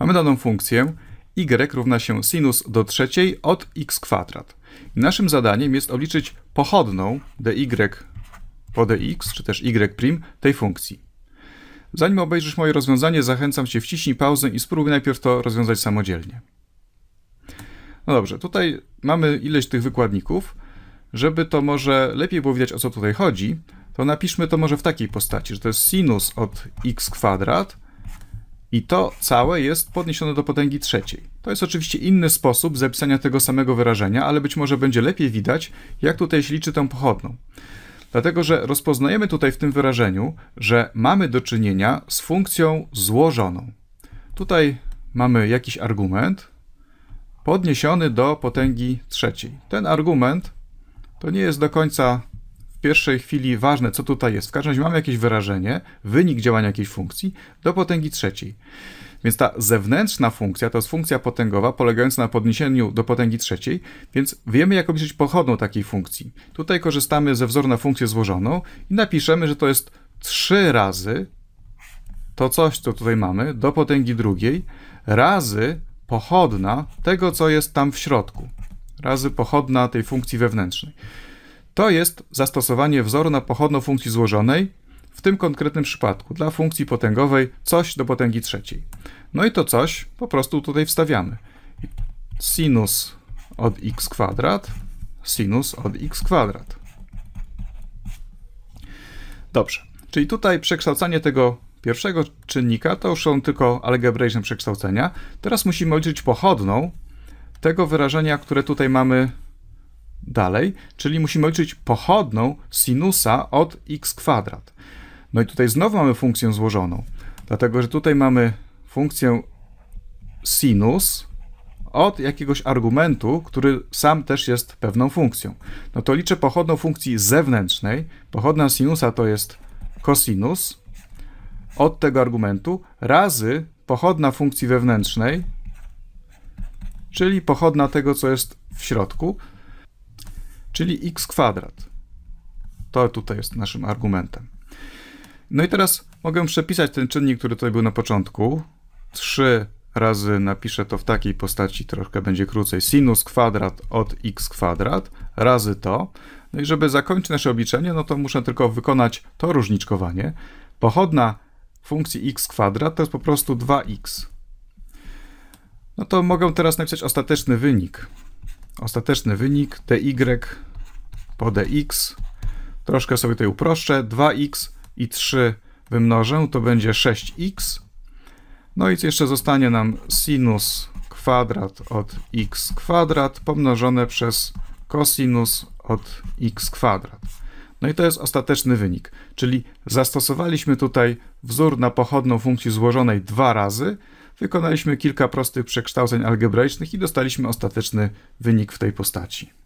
Mamy daną funkcję y równa się sinus do trzeciej od x kwadrat. I naszym zadaniem jest obliczyć pochodną dy po dx, czy też y' tej funkcji. Zanim obejrzysz moje rozwiązanie, zachęcam cię wciśnij pauzę i spróbuj najpierw to rozwiązać samodzielnie. No dobrze, tutaj mamy ileś tych wykładników. Żeby to może lepiej było widać, o co tutaj chodzi, to napiszmy to może w takiej postaci, że to jest sinus od x kwadrat i to całe jest podniesione do potęgi trzeciej. To jest oczywiście inny sposób zapisania tego samego wyrażenia, ale być może będzie lepiej widać, jak tutaj się liczy tę pochodną. Dlatego, że rozpoznajemy tutaj w tym wyrażeniu, że mamy do czynienia z funkcją złożoną. Tutaj mamy jakiś argument podniesiony do potęgi trzeciej. Ten argument to nie jest do końca pierwszej chwili ważne, co tutaj jest. W każdym razie mamy jakieś wyrażenie, wynik działania jakiejś funkcji do potęgi trzeciej. Więc ta zewnętrzna funkcja to jest funkcja potęgowa polegająca na podniesieniu do potęgi trzeciej, więc wiemy jak obliczyć pochodną takiej funkcji. Tutaj korzystamy ze wzoru na funkcję złożoną i napiszemy, że to jest 3 razy to coś, co tutaj mamy, do potęgi drugiej, razy pochodna tego, co jest tam w środku, razy pochodna tej funkcji wewnętrznej. To jest zastosowanie wzoru na pochodną funkcji złożonej, w tym konkretnym przypadku dla funkcji potęgowej coś do potęgi trzeciej. No i to coś po prostu tutaj wstawiamy. Sinus od x kwadrat, sinus od x kwadrat. Dobrze, czyli tutaj przekształcanie tego pierwszego czynnika to już są tylko algebraiczne przekształcenia. Teraz musimy liczyć pochodną tego wyrażenia, które tutaj mamy dalej, czyli musimy liczyć pochodną sinusa od x kwadrat. No i tutaj znowu mamy funkcję złożoną, dlatego że tutaj mamy funkcję sinus od jakiegoś argumentu, który sam też jest pewną funkcją. No to liczę pochodną funkcji zewnętrznej. Pochodna sinusa to jest cosinus od tego argumentu razy pochodna funkcji wewnętrznej, czyli pochodna tego, co jest w środku czyli x kwadrat. To tutaj jest naszym argumentem. No i teraz mogę przepisać ten czynnik, który tutaj był na początku. 3 razy napiszę to w takiej postaci, troszkę będzie krócej, sinus kwadrat od x kwadrat razy to. No i żeby zakończyć nasze obliczenie, no to muszę tylko wykonać to różniczkowanie. Pochodna funkcji x kwadrat to jest po prostu 2x. No to mogę teraz napisać ostateczny wynik. Ostateczny wynik y po dx. Troszkę sobie tutaj uproszczę. 2x i 3 wymnożę, to będzie 6x. No i jeszcze zostanie nam sinus kwadrat od x kwadrat pomnożone przez kosinus od x kwadrat. No i to jest ostateczny wynik, czyli zastosowaliśmy tutaj wzór na pochodną funkcji złożonej dwa razy, wykonaliśmy kilka prostych przekształceń algebraicznych i dostaliśmy ostateczny wynik w tej postaci.